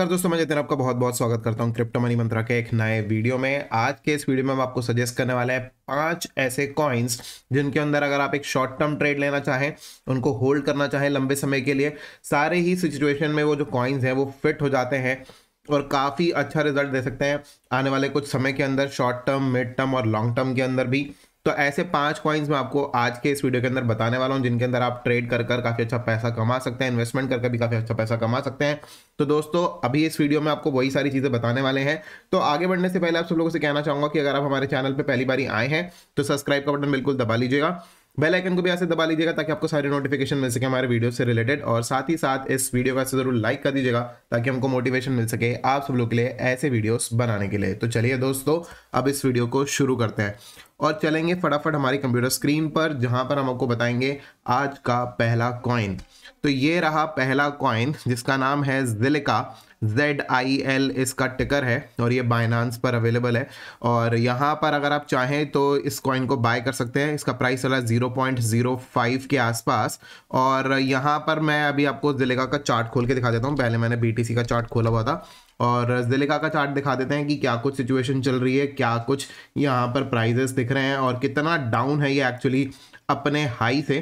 नमस्कार दोस्तों मैं जितिन आपका बहुत बहुत स्वागत करता हूं क्रिप्टो मनी मंत्रा के एक नए वीडियो में आज के इस वीडियो में हम आपको सजेस्ट करने वाले हैं पांच ऐसे कॉइन्स जिनके अंदर अगर आप एक शॉर्ट टर्म ट्रेड लेना चाहें उनको होल्ड करना चाहें लंबे समय के लिए सारे ही सिचुएशन में वो जो कॉइन्स हैं वो फिट हो जाते हैं और काफ़ी अच्छा रिजल्ट दे सकते हैं आने वाले कुछ समय के अंदर शॉर्ट टर्म मिड टर्म और लॉन्ग टर्म के अंदर भी तो ऐसे पांच कॉइन्स मैं आपको आज के इस वीडियो के अंदर बताने वाला हूं जिनके अंदर आप ट्रेड कर कर काफ़ी अच्छा पैसा कमा सकते हैं इन्वेस्टमेंट कर भी काफ़ी अच्छा पैसा कमा सकते हैं तो दोस्तों अभी इस वीडियो में आपको वही सारी चीज़ें बताने वाले हैं तो आगे बढ़ने से पहले आप सब लोगों से कहना चाहूंगा कि अगर आप हमारे चैनल पर पहली बार आए हैं तो सब्सक्राइब का बटन बिल्कुल दबा लीजिएगा बेल आइकन को भी ऐसे दबा लीजिएगा ताकि आपको सारी नोटिफिकेशन मिल सके हमारे वीडियो से रिलेटेड और साथ ही साथ इस वीडियो को ऐसे जरूर लाइक कर दीजिएगा ताकि हमको मोटिवेशन मिल सके आप सब लोग के लिए ऐसे वीडियोस बनाने के लिए तो चलिए दोस्तों अब इस वीडियो को शुरू करते हैं और चलेंगे फटाफट हमारी कंप्यूटर स्क्रीन पर जहाँ पर हम आपको बताएंगे आज का पहला कॉइन तो ये रहा पहला कॉइन जिसका नाम है जिलिका जेड आई एल इसका टिकर है और ये बाइनांस पर अवेलेबल है और यहाँ पर अगर आप चाहें तो इस कॉइन को बाय कर सकते हैं इसका प्राइस चला जीरो पॉइंट जीरो फाइव के आसपास और यहाँ पर मैं अभी आपको जिलेगा का चार्ट खोल के दिखा देता हूँ पहले मैंने बी का चार्ट खोला हुआ था और जिलेगा का चार्ट दिखा देते हैं कि क्या कुछ सिचुएशन चल रही है क्या कुछ यहाँ पर प्राइजेस दिख रहे हैं और कितना डाउन है ये एक्चुअली अपने हाई से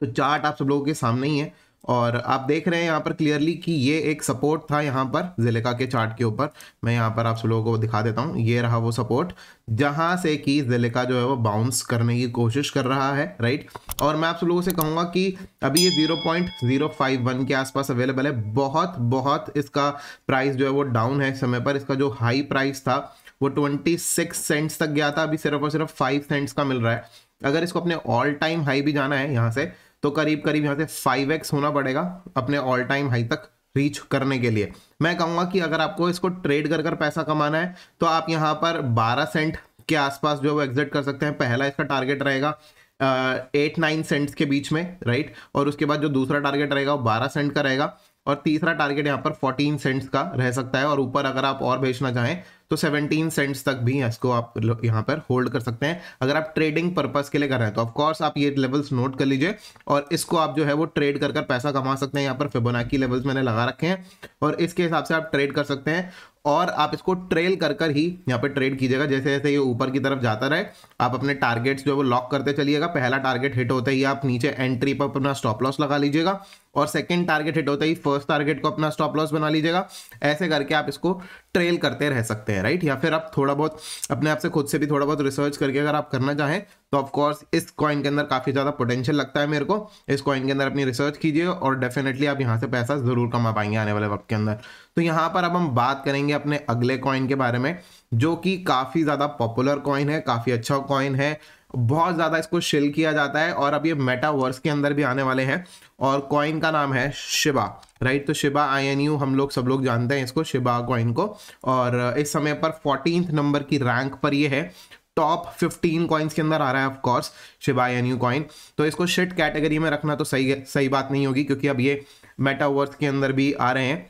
तो चार्ट आप सब लोगों के सामने ही है और आप देख रहे हैं यहाँ पर क्लियरली कि ये एक सपोर्ट था यहाँ पर जिलेका के चार्ट के ऊपर मैं यहाँ पर आप सब लोगों को दिखा देता हूँ ये रहा वो सपोर्ट जहाँ से कि जिलेका जो है वो बाउंस करने की कोशिश कर रहा है राइट और मैं आप सब लोगों से कहूँगा कि अभी ये 0.051 के आसपास अवेलेबल है बहुत बहुत इसका प्राइस जो है वो डाउन है समय पर इसका जो हाई प्राइस था वो ट्वेंटी सेंट्स तक गया था अभी सिर्फ और सिर्फ फाइव सेंट्स का मिल रहा है अगर इसको अपने ऑल टाइम हाई भी जाना है यहाँ से तो करीब करीब यहाँ से फाइव एक्स होना पड़ेगा अपने ऑल टाइम हाई तक रीच करने के लिए मैं कहूँगा कि अगर आपको इसको ट्रेड कर कर पैसा कमाना है तो आप यहाँ पर 12 सेंट के आसपास जो है वो एग्जिट कर सकते हैं पहला इसका टारगेट रहेगा एट नाइन सेंट्स के बीच में राइट और उसके बाद जो दूसरा टारगेट रहेगा वो बारह सेंट का रहेगा और तीसरा टारगेट यहाँ पर फोर्टीन सेंट्स का रह सकता है और ऊपर अगर आप और भेजना चाहें तो 17 सेंट्स तक भी इसको आप यहाँ पर होल्ड कर सकते हैं अगर आप ट्रेडिंग पर्पज के लिए कर रहे हैं तो ऑफकोर्स आप ये लेवल्स नोट कर लीजिए और इसको आप जो है वो ट्रेड कर कर पैसा कमा सकते हैं यहाँ पर फिबोनाकी लेवल्स मैंने लगा रखे हैं और इसके हिसाब से आप ट्रेड कर सकते हैं और आप इसको ट्रेल कर कर ही यहाँ पे ट्रेड कीजिएगा जैसे जैसे ये ऊपर की तरफ जाता रहे आप अपने टारगेट्स जो है वो लॉक करते चलिएगा पहला टारगेट हिट होता ही आप नीचे एंट्री पर अपना स्टॉप लॉस लगा लीजिएगा और सेकंड टारगेट हिट होता ही फर्स्ट टारगेट को अपना स्टॉप लॉस बना लीजिएगा ऐसे करके आप इसको ट्रेल करते रह सकते हैं राइट या फिर आप थोड़ा बहुत अपने आप से खुद से भी थोड़ा बहुत रिसर्च करके अगर आप करना चाहें तो ऑफकोर्स इस कॉइन के अंदर काफ़ी ज़्यादा पोटेंशियल लगता है मेरे को इस कॉइन के अंदर अपनी रिसर्च कीजिए और डेफिनेटली आप यहाँ से पैसा ज़रूर कमा पाएंगे आने वाले वक्त के अंदर तो यहाँ पर अब हम बात करेंगे अपने अगले कॉइन के बारे में जो कि काफ़ी ज़्यादा पॉपुलर कॉइन है काफ़ी अच्छा कॉइन है बहुत ज़्यादा इसको शिल किया जाता है और अब ये मेटावर्स के अंदर भी आने वाले हैं और कॉइन का नाम है शिबा राइट तो शिबा आई एन यू हम लोग सब लोग जानते हैं इसको शिबा कॉइन को और इस समय पर फोर्टीन नंबर की रैंक पर ये है टॉप 15 कॉइन्स के अंदर आ रहा है of course Shiba Shiba N U coin तो इसको शिट कैटेगरी में रखना तो सही सही बात नहीं होगी क्योंकि अब ये मेटावर्स के अंदर भी आ रहे हैं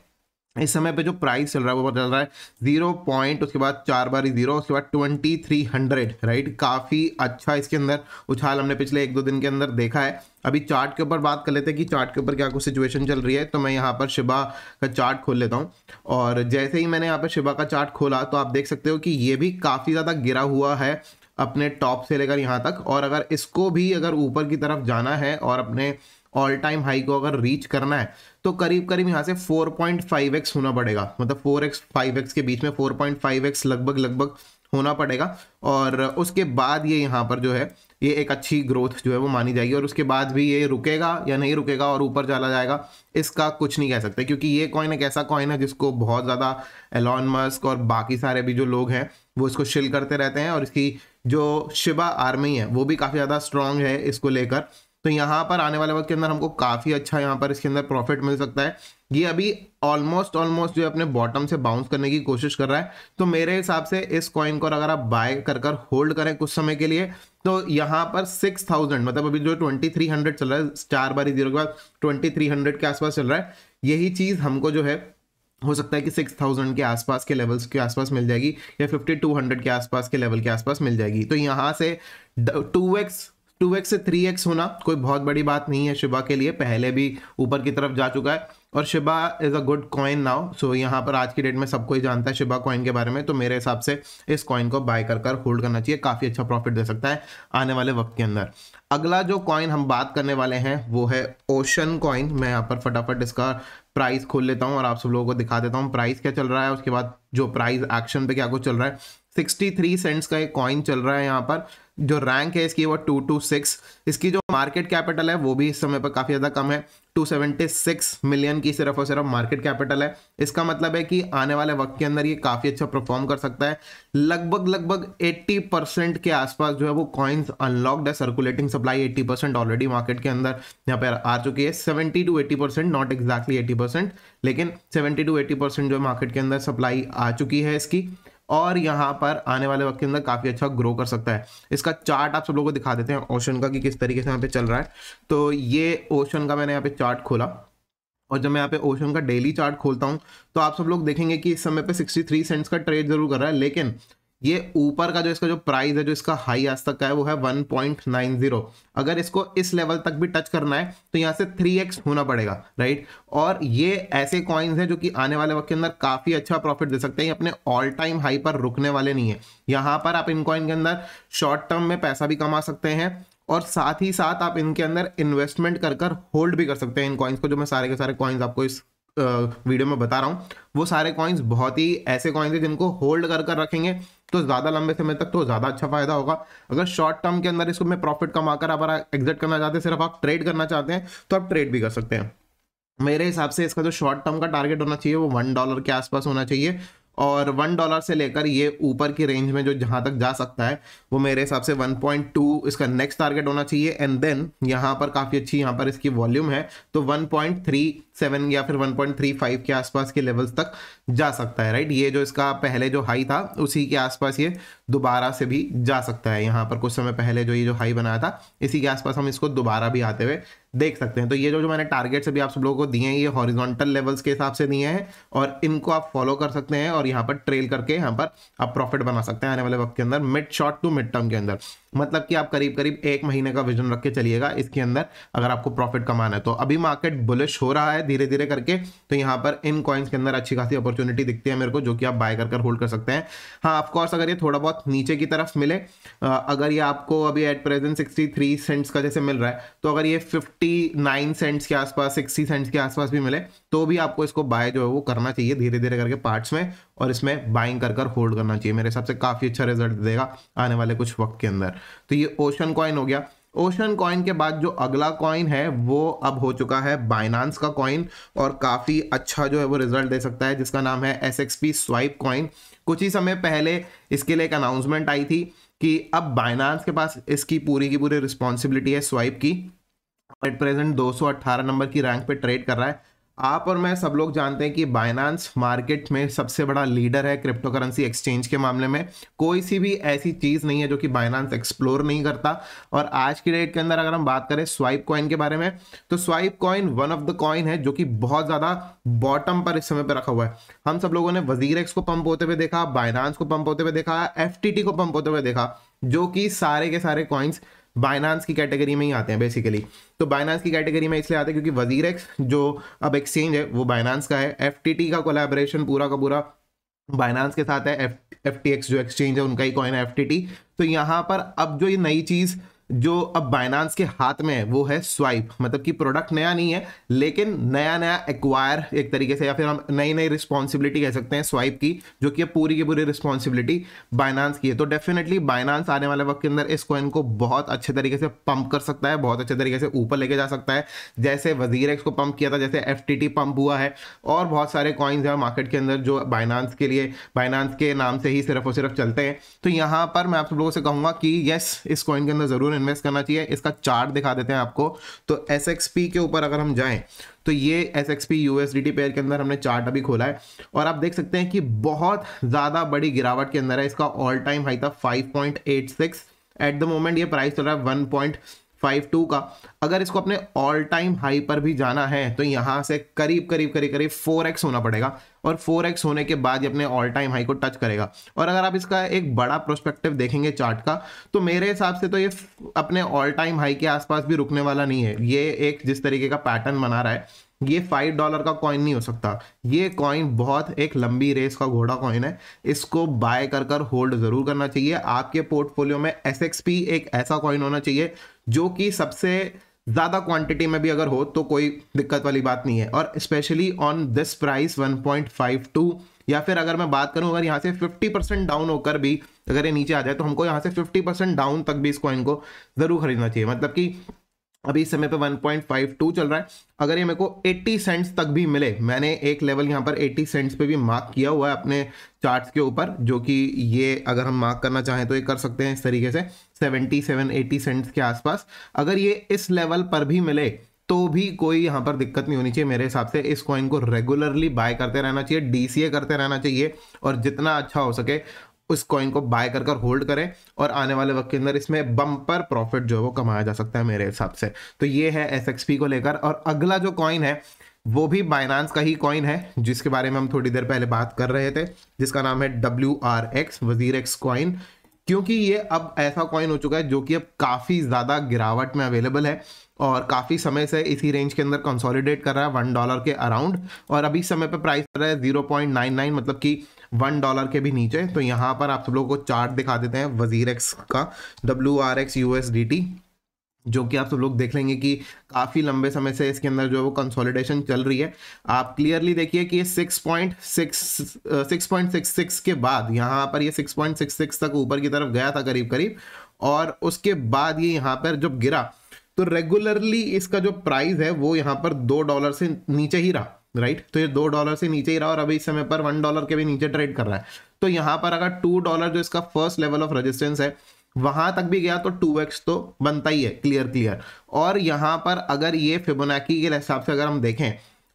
इस समय पे जो प्राइस चल रहा है वो चल रहा है जीरो पॉइंट उसके बाद चार बार जीरो उसके बाद ट्वेंटी थ्री हंड्रेड राइट काफ़ी अच्छा इसके अंदर उछाल हमने पिछले एक दो दिन के अंदर देखा है अभी चार्ट के ऊपर बात कर लेते हैं कि चार्ट के ऊपर क्या कुछ सिचुएशन चल रही है तो मैं यहाँ पर शिबा का चार्ट खोल लेता हूँ और जैसे ही मैंने यहाँ पर शिबा का चार्ट खोला तो आप देख सकते हो कि ये भी काफ़ी ज़्यादा गिरा हुआ है अपने टॉप से लेकर यहाँ तक और अगर इसको भी अगर ऊपर की तरफ जाना है और अपने ऑल टाइम हाई को अगर रीच करना है तो करीब करीब यहाँ से 4.5x होना पड़ेगा मतलब 4x 5x के बीच में 4.5x लगभग लगभग होना पड़ेगा और उसके बाद ये यहाँ पर जो है ये एक अच्छी ग्रोथ जो है वो मानी जाएगी और उसके बाद भी ये रुकेगा या नहीं रुकेगा और ऊपर चला जाएगा इसका कुछ नहीं कह सकते क्योंकि ये कॉइन एक ऐसा कॉइन है जिसको बहुत ज़्यादा एलॉन मस्क और बाकी सारे भी जो लोग हैं वो इसको शिल करते रहते हैं और इसकी जो शिबा आर्मी है वो भी काफ़ी ज़्यादा स्ट्रांग है इसको लेकर तो यहाँ पर आने वाले वक्त के अंदर हमको काफ़ी अच्छा यहाँ पर इसके अंदर प्रॉफिट मिल सकता है ये अभी ऑलमोस्ट ऑलमोस्ट जो अपने बॉटम से बाउंस करने की कोशिश कर रहा है तो मेरे हिसाब से इस कॉइन को अगर आप बाय कर कर होल्ड करें कुछ समय के लिए तो यहाँ पर सिक्स थाउजेंड मतलब अभी जो ट्वेंटी थ्री हंड्रेड चल रहा है चार बारी जीरो के बाद ट्वेंटी थ्री हंड्रेड के आसपास चल रहा है यही चीज़ हमको जो है हो सकता है कि सिक्स थाउजेंड के आसपास के लेवल्स के आसपास मिल जाएगी या फिफ्टी टू हंड्रेड के आसपास के लेवल के आसपास मिल जाएगी तो यहाँ से टू एक्स टू एक्स से थ्री एक्स होना कोई बहुत बड़ी बात नहीं है शिबा के लिए पहले भी ऊपर की तरफ जा चुका है और Shiba is a good coin now so यहाँ पर आज की डेट में सब कोई जानता है शिबा कॉइन के बारे में तो मेरे हिसाब से इस कॉइन को बाय कर कर होल्ड करना चाहिए काफ़ी अच्छा प्रॉफिट दे सकता है आने वाले वक्त के अंदर अगला जो कॉइन हम बात करने वाले हैं वो है ओशन कॉइन मैं यहाँ पर फटाफट इसका प्राइस खोल लेता हूँ और आप सब लोगों को दिखा देता हूँ प्राइस क्या चल रहा है उसके बाद जो प्राइस एक्शन पे क्या कुछ चल रहा है 63 सेंट्स का एक कॉइन चल रहा है यहाँ पर जो रैंक है इसकी वो टू टू सिक्स इसकी जो मार्केट कैपिटल है वो भी इस समय पर काफ़ी ज़्यादा कम है 276 मिलियन की सिर्फ और सिर्फ मार्केट कैपिटल है इसका मतलब है कि आने वाले वक्त के अंदर ये काफ़ी अच्छा परफॉर्म कर सकता है लगभग लगभग 80 परसेंट के आसपास जो है वो कॉइन्स अनलॉक्ड है circulating supply 80 percent already market के अंदर यहाँ पर आ चुकी है 70 to 80 percent not exactly 80 percent लेकिन 70 टू 80 परसेंट जो है मार्केट के अंदर सप्लाई आ चुकी है इसकी और यहाँ पर आने वाले वक्त के अंदर काफ़ी अच्छा ग्रो कर सकता है इसका चार्ट आप सब लोगों को दिखा देते हैं ओशन का कि किस तरीके से यहाँ पे चल रहा है तो ये ओशन का मैंने यहाँ पे चार्ट खोला और जब मैं यहाँ पे ओशन का डेली चार्ट खोलता हूँ तो आप सब लोग देखेंगे कि इस समय पे 63 सेंट्स का ट्रेड जरूर कर रहा है लेकिन ये ऊपर का जो इसका जो प्राइस है जो इसका हाई आज तक का है वो है 1.90 अगर इसको इस लेवल तक भी टच करना है तो यहाँ से 3x होना पड़ेगा राइट और ये ऐसे कॉइन्स हैं जो कि आने वाले वक्त के अंदर काफ़ी अच्छा प्रॉफिट दे सकते हैं ये अपने ऑल टाइम हाई पर रुकने वाले नहीं है यहाँ पर आप इन कॉइन के अंदर शॉर्ट टर्म में पैसा भी कमा सकते हैं और साथ ही साथ आप इनके अंदर इन्वेस्टमेंट कर कर होल्ड भी कर सकते हैं इन कॉइन्स को जो मैं सारे के सारे कॉइन्स आपको इस वीडियो में बता रहा हूँ वो सारे कॉइन्स बहुत ही ऐसे कॉइन्स हैं जिनको होल्ड कर कर रखेंगे तो ज़्यादा लंबे समय तक तो ज़्यादा अच्छा फायदा होगा अगर शॉर्ट टर्म के अंदर इसको प्रॉफिट कमा कर अगर आप एग्जिट करना चाहते हैं सिर्फ आप ट्रेड करना चाहते हैं तो आप ट्रेड भी कर सकते हैं मेरे हिसाब से इसका जो शॉर्ट टर्म का टारगेट होना चाहिए वो वन डॉलर के आसपास होना चाहिए और वन डॉलर से लेकर ये ऊपर की रेंज में जो जहाँ तक जा सकता है वो मेरे हिसाब से 1.2 इसका नेक्स्ट टारगेट होना चाहिए एंड देन यहाँ पर काफ़ी अच्छी यहाँ पर इसकी वॉल्यूम है तो 1.3 सेवन या फिर वन पॉइंट थ्री फाइव के आसपास के लेवल्स तक जा सकता है राइट ये जो इसका पहले जो हाई था उसी के आसपास ये दोबारा से भी जा सकता है यहाँ पर कुछ समय पहले जो ये जो हाई बनाया था इसी के आसपास हम इसको दोबारा भी आते हुए देख सकते हैं तो ये जो जो मैंने टारगेट्स अभी आप सब लोगों को दिए हैं ये हॉरिजॉन्टल लेवल्स के हिसाब से दिए हैं और इनको आप फॉलो कर सकते हैं और यहाँ पर ट्रेल करके यहाँ पर आप प्रॉफिट बना सकते हैं आने वाले वक्त के अंदर mid short to mid term के अंदर मतलब कि आप करीब करीब एक महीने का विजन रख के चलिएगा इसके अंदर अगर आपको प्रॉफिट कमाना है तो अभी मार्केट बुलिश हो रहा है है धीरे धीरे करके तो यहाँ पर इन कॉइन्स के अंदर अच्छी खासी अपॉर्चुनिटी दिखती है मेरे को जो कि आप बाय कर कर होल्ड कर सकते हैं हाँ ऑफकोर्स अगर ये थोड़ा बहुत नीचे की तरफ मिले अगर ये आपको अभी at present sixty three cents का जैसे मिल रहा है तो अगर ये फिफ्टी नाइन सेंट्स के आसपास सिक्सटी सेंट्स के आसपास भी मिले तो भी आपको इसको बाय जो है वो करना चाहिए धीरे धीरे करके पार्ट्स में और इसमें बाइंग कर कर होल्ड करना चाहिए मेरे हिसाब से काफ़ी अच्छा रिजल्ट देगा आने वाले कुछ वक्त के अंदर तो ये ओशन कॉइन हो गया ओशन कॉइन के बाद जो अगला कॉइन है वो अब हो चुका है बाइनांस का कॉइन और काफ़ी अच्छा जो है वो रिजल्ट दे सकता है जिसका नाम है S X P swipe coin कुछ ही समय पहले इसके लिए एक अनाउंसमेंट आई थी कि अब बाइनांस के पास इसकी पूरी की पूरी रिस्पॉन्सिबिलिटी है स्वाइप की एट प्रेजेंट 218 नंबर की रैंक पे ट्रेड कर रहा है आप और मैं सब लोग जानते हैं कि बाइनांस मार्केट में सबसे बड़ा लीडर है क्रिप्टो करेंसी एक्सचेंज के मामले में कोई सी भी ऐसी चीज़ नहीं है जो कि बाइनांस एक्सप्लोर नहीं करता और आज की डेट के अंदर अगर हम बात करें स्वाइप कॉइन के बारे में तो swipe coin one of the coin है जो कि बहुत ज़्यादा बॉटम पर इस समय पर रखा हुआ है हम सब लोगों ने वजीर एक्स को पंप होते हुए देखा बाइनांस को पंप होते हुए देखा एफ को पंप होते हुए देखा जो कि सारे के सारे कॉइन्स बाइनांस की कैटेगरी में ही आते हैं बेसिकली तो बाइनांस की कैटेगरी में इसलिए आते हैं क्योंकि वजीर एक्स जो अब एक्सचेंज है वो बाइनांस का है एफ का कोलेबरेशन पूरा का पूरा बाइनांस के साथ है एफ एफ जो एक्सचेंज है उनका ही कॉइन है एफ तो यहाँ पर अब जो ये नई चीज़ जो अब बाइनांस के हाथ में है वो है स्वाइप मतलब कि प्रोडक्ट नया नहीं है लेकिन नया नया एक्वायर एक तरीके से या फिर हम नई नई रिस्पॉन्सिबिलिटी कह सकते हैं स्वाइप की जो कि अब पूरी की पूरी रिस्पॉन्सिबिलिटी बाइनांस की है तो डेफिनेटली बाइनांस आने वाले वक्त के अंदर इस कॉइन को बहुत अच्छे तरीके से पंप कर सकता है बहुत अच्छे तरीके से ऊपर लेके जा सकता है जैसे वजीर एक्स को पंप किया था जैसे एफ पंप हुआ है और बहुत सारे कॉइन्स हैं मार्केट के अंदर जो बाइनांस के लिए बाइनांस के नाम से ही सिर्फ और सिर्फ चलते हैं तो यहाँ पर मैं आप सब लोगों से कहूँगा कि येस इस कॉइन के अंदर ज़रूर इन्वेस्ट करना चाहिए इसका चार्ट दिखा देते हैं आपको तो एस के ऊपर अगर हम जाएँ तो ये S X P U S pair के अंदर हमने चार्ट अभी खोला है और आप देख सकते हैं कि बहुत ज़्यादा बड़ी गिरावट के अंदर है इसका ऑल टाइम हाई था 5.86 एट द मोमेंट ये प्राइस चल रहा है वन फाइव टू का अगर इसको अपने ऑल टाइम हाई पर भी जाना है तो यहाँ से करीब करीब करीब करीब फोर एक्स होना पड़ेगा और फोर एक्स होने के बाद ये अपने ऑल टाइम हाई को टच करेगा और अगर आप इसका एक बड़ा प्रोस्पेक्टिव देखेंगे चार्ट का तो मेरे हिसाब से तो ये अपने ऑल टाइम हाई के आसपास भी रुकने वाला नहीं है ये एक जिस तरीके का पैटर्न बना रहा है ये फाइव डॉलर का कॉइन नहीं हो सकता ये कॉइन बहुत एक लंबी रेस का घोड़ा कॉइन है इसको बाय कर कर होल्ड जरूर करना चाहिए आपके पोर्टफोलियो में एस एक ऐसा कॉइन होना चाहिए जो कि सबसे ज़्यादा क्वांटिटी में भी अगर हो तो कोई दिक्कत वाली बात नहीं है और स्पेशली ऑन दिस प्राइस 1.52 या फिर अगर मैं बात करूं अगर यहाँ से 50 परसेंट डाउन होकर भी अगर ये नीचे आ जाए तो हमको यहाँ से 50 परसेंट डाउन तक भी इस कॉइन को ज़रूर खरीदना चाहिए मतलब कि अभी इस समय पे 1.52 चल रहा है अगर ये मेरे को 80 सेंट्स तक भी मिले मैंने एक लेवल यहाँ पर 80 सेंट्स पे भी मार्क किया हुआ है अपने चार्ट्स के ऊपर जो कि ये अगर हम मार्क करना चाहें तो ये कर सकते हैं इस तरीके से सेवेंटी सेवन एटी सेंट्स के आसपास अगर ये इस लेवल पर भी मिले तो भी कोई यहाँ पर दिक्कत नहीं होनी चाहिए मेरे हिसाब से इस कॉइन को रेगुलरली बाय करते रहना चाहिए डी करते रहना चाहिए और जितना अच्छा हो सके उस कॉइन को बाय कर कर होल्ड करें और आने वाले वक्त के अंदर इसमें बम्पर प्रॉफिट जो है वो कमाया जा सकता है मेरे हिसाब से तो ये है एस को लेकर और अगला जो कॉइन है वो भी बाइनांस का ही कॉइन है जिसके बारे में हम थोड़ी देर पहले बात कर रहे थे जिसका नाम है W R X Wazir X coin क्योंकि ये अब ऐसा कॉइन हो चुका है जो कि अब काफ़ी ज़्यादा गिरावट में अवेलेबल है और काफ़ी समय से इसी रेंज के अंदर कंसोलिडेट कर रहा है वन डॉलर के अराउंड और अभी समय पर प्राइस कर रहा है जीरो पॉइंट नाइन नाइन मतलब कि वन डॉलर के भी नीचे तो यहाँ पर आप सब लोगों को चार्ट दिखा देते हैं वजीर एक्स का W R X U S D T जो कि आप सब लोग देख लेंगे कि काफ़ी लंबे समय से इसके अंदर जो है वो कंसोलिडेशन चल रही है आप क्लियरली देखिए कि ये six point six six point six six के बाद यहाँ पर ये सिक्स पॉइंट सिक्स सिक्स तक ऊपर की तरफ गया था करीब करीब और उसके बाद ये यहाँ पर जब गिरा तो रेगुलरली इसका जो प्राइस है वो यहाँ पर दो डॉलर से नीचे ही रहा राइट तो ये दो डॉलर से नीचे ही रहा और अभी इस समय पर वन डॉलर के भी नीचे ट्रेड कर रहा है तो यहाँ पर अगर टू डॉलर जो इसका फर्स्ट लेवल ऑफ रजिस्टेंस है वहां तक भी गया तो टू एक्स तो बनता ही है क्लियर क्लियर और यहां पर अगर ये फिबोनाकी के हिसाब से अगर हम देखें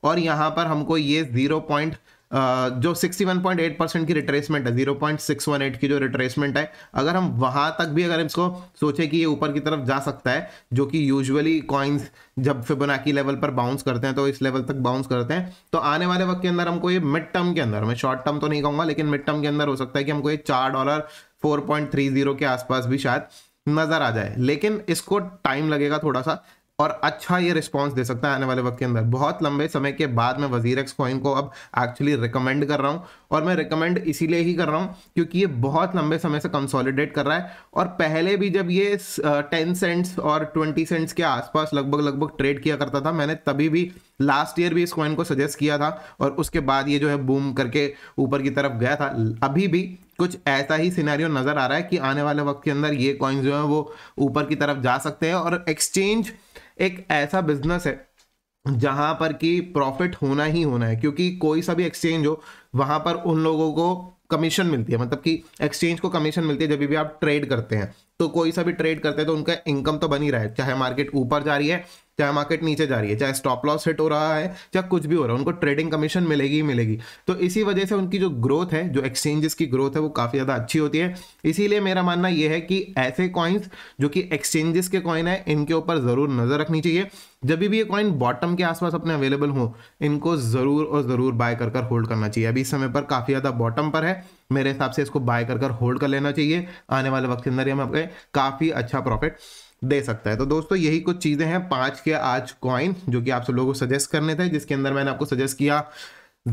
और यहां पर हमको ये जीरो पॉइंट जो 61.8 परसेंट की रिट्रेसमेंट है 0.618 की जो रिट्रेसमेंट है अगर हम वहां तक भी अगर इसको सोचे कि ये ऊपर की तरफ जा सकता है जो कि यूजुअली कॉइन्स जब फिबोनाकी लेवल पर बाउंस करते हैं तो इस लेवल तक बाउंस करते हैं तो आने वाले वक्त के अंदर हमको ये मिड टर्म के अंदर मैं शॉर्ट टर्म तो नहीं कहूँगा लेकिन मिड टर्म के अंदर हो सकता है कि हमको ये चार डॉलर फोर के आसपास भी शायद नजर आ जाए लेकिन इसको टाइम लगेगा थोड़ा सा और अच्छा ये रिस्पांस दे सकता है आने वाले वक्त के अंदर बहुत लंबे समय के बाद मैं वजीर एक्स कॉइन को अब एक्चुअली रिकमेंड कर रहा हूँ और मैं रिकमेंड इसीलिए ही कर रहा हूँ क्योंकि ये बहुत लंबे समय से कंसोलिडेट कर रहा है और पहले भी जब ये टेन सेंट्स और ट्वेंटी सेंट्स के आसपास लगभग लगभग ट्रेड किया करता था मैंने तभी भी लास्ट ईयर भी इस कॉइन को सजेस्ट किया था और उसके बाद ये जो है बूम करके ऊपर की तरफ गया था अभी भी कुछ ऐसा ही सिनेरियो नज़र आ रहा है कि आने वाले वक्त के अंदर ये कॉइन जो है वो ऊपर की तरफ जा सकते हैं और एक्सचेंज एक ऐसा बिजनेस है जहां पर कि प्रॉफिट होना ही होना है क्योंकि कोई सा भी एक्सचेंज हो वहां पर उन लोगों को कमीशन मिलती है मतलब कि एक्सचेंज को कमीशन मिलती है जब भी आप ट्रेड करते हैं तो कोई सा भी ट्रेड करते हैं तो उनका इनकम तो बनी रहा है चाहे मार्केट ऊपर जा रही है चाहे मार्केट नीचे जा रही है चाहे स्टॉप लॉस हिट हो रहा है चाहे कुछ भी हो रहा है उनको ट्रेडिंग कमीशन मिलेगी ही मिलेगी तो इसी वजह से उनकी जो ग्रोथ है जो एक्सचेंजेस की ग्रोथ है वो काफ़ी ज़्यादा अच्छी होती है इसीलिए मेरा मानना यह है कि ऐसे कॉइन्स जो कि एक्सचेंजेस के कॉइन है इनके ऊपर ज़रूर नज़र रखनी चाहिए जब भी ये कॉइन बॉटम के आसपास अपने अवेलेबल हो इनको ज़रूर और ज़रूर बाय कर कर होल्ड करना चाहिए अभी इस समय पर काफ़ी ज़्यादा बॉटम पर है मेरे हिसाब से इसको बाय कर कर होल्ड कर लेना चाहिए आने वाले वक्त के अंदर हम हमें काफ़ी अच्छा प्रॉफिट दे सकता है तो दोस्तों यही कुछ चीज़ें हैं पांच के आज कॉइन जो कि आप सब लोगों को सजेस्ट करने थे जिसके अंदर मैंने आपको सजेस्ट किया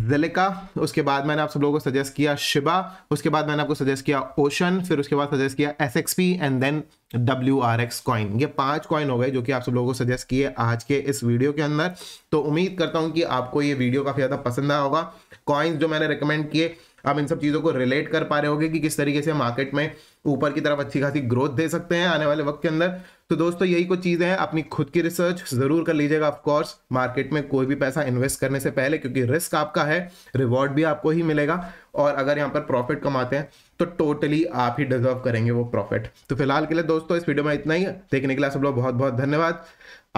जेलिका उसके बाद मैंने आप सब लोगों को सजेस्ट किया शिबा उसके बाद मैंने आपको सजेस्ट किया ओशन फिर उसके बाद सजेस्ट किया S X P and then W R X coin ये पांच कॉइन हो गए जो कि आप सब लोगों को सजेस्ट किए आज के इस वीडियो के अंदर तो उम्मीद करता हूं कि आपको ये वीडियो काफ़ी ज़्यादा पसंद आया होगा कॉइन्स जो मैंने रिकमेंड किए आप इन सब चीज़ों को रिलेट कर पा रहे होगे कि किस तरीके से मार्केट में ऊपर की तरफ अच्छी खासी ग्रोथ दे सकते हैं आने वाले वक्त के अंदर तो दोस्तों यही कुछ चीज़ें हैं अपनी खुद की रिसर्च ज़रूर कर लीजिएगा ऑफकोर्स मार्केट में कोई भी पैसा इन्वेस्ट करने से पहले क्योंकि रिस्क आपका है रिवॉर्ड भी आपको ही मिलेगा और अगर यहाँ पर प्रॉफिट कमाते हैं तो टोटली आप ही डिजर्व करेंगे वो प्रॉफिट तो फिलहाल के लिए दोस्तों इस वीडियो में इतना ही है देखने के लिए सब लोग बहुत बहुत धन्यवाद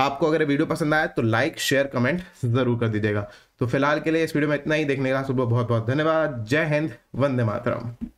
आपको अगर वीडियो पसंद आया तो लाइक शेयर कमेंट जरूर कर दीजिएगा तो फिलहाल के लिए इस वीडियो में इतना ही देखने के लिए सब लोग बहुत बहुत धन्यवाद जय हिंद वंदे मातरम